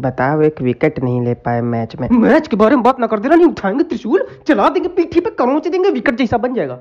बताओ एक विकेट नहीं ले पाए मैच में मैच के बारे में बात ना कर देना नहीं उठाएंगे त्रिशूल चला देंगे पीठी पे करोच देंगे विकेट जैसा बन जाएगा